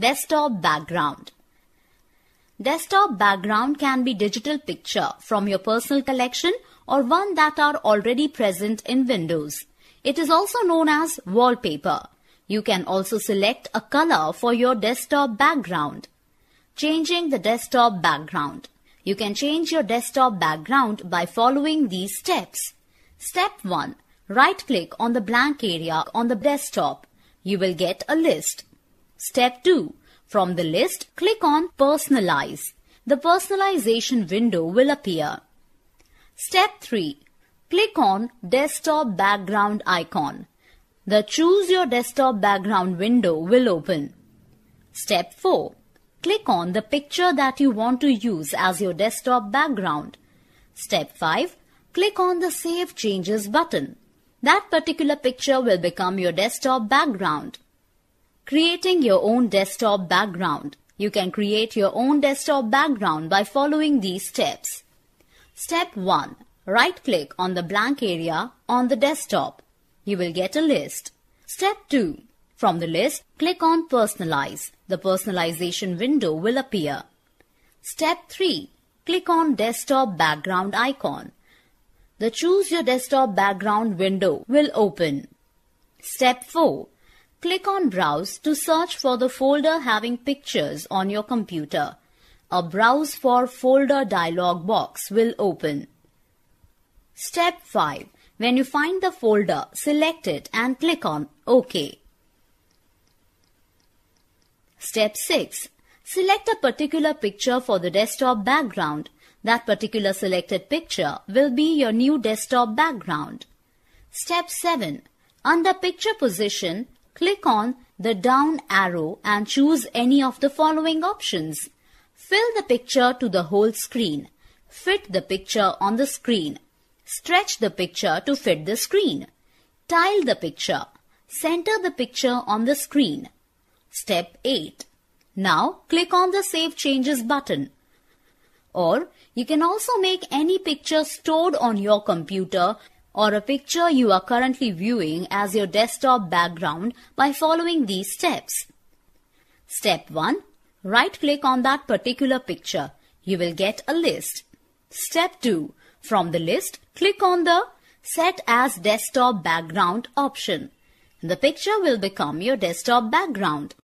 Desktop background. Desktop background can be digital picture from your personal collection or one that are already present in Windows. It is also known as wallpaper. You can also select a color for your desktop background. Changing the desktop background. You can change your desktop background by following these steps. Step 1. Right click on the blank area on the desktop. You will get a list. Step 2. From the list, click on Personalize. The personalization window will appear. Step 3. Click on Desktop Background icon. The Choose Your Desktop Background window will open. Step 4. Click on the picture that you want to use as your desktop background. Step 5. Click on the Save Changes button. That particular picture will become your desktop background. Creating your own desktop background. You can create your own desktop background by following these steps. Step 1. Right click on the blank area on the desktop. You will get a list. Step 2. From the list, click on Personalize. The personalization window will appear. Step 3. Click on Desktop Background icon. The Choose Your Desktop Background window will open. Step 4. Click on Browse to search for the folder having pictures on your computer. A Browse for Folder dialog box will open. Step 5. When you find the folder, select it and click on OK. Step 6. Select a particular picture for the desktop background. That particular selected picture will be your new desktop background. Step 7. Under Picture Position, Click on the down arrow and choose any of the following options. Fill the picture to the whole screen. Fit the picture on the screen. Stretch the picture to fit the screen. Tile the picture. Center the picture on the screen. Step 8. Now click on the Save Changes button. Or you can also make any picture stored on your computer or a picture you are currently viewing as your desktop background by following these steps. Step 1. Right-click on that particular picture. You will get a list. Step 2. From the list, click on the Set as Desktop Background option. The picture will become your desktop background.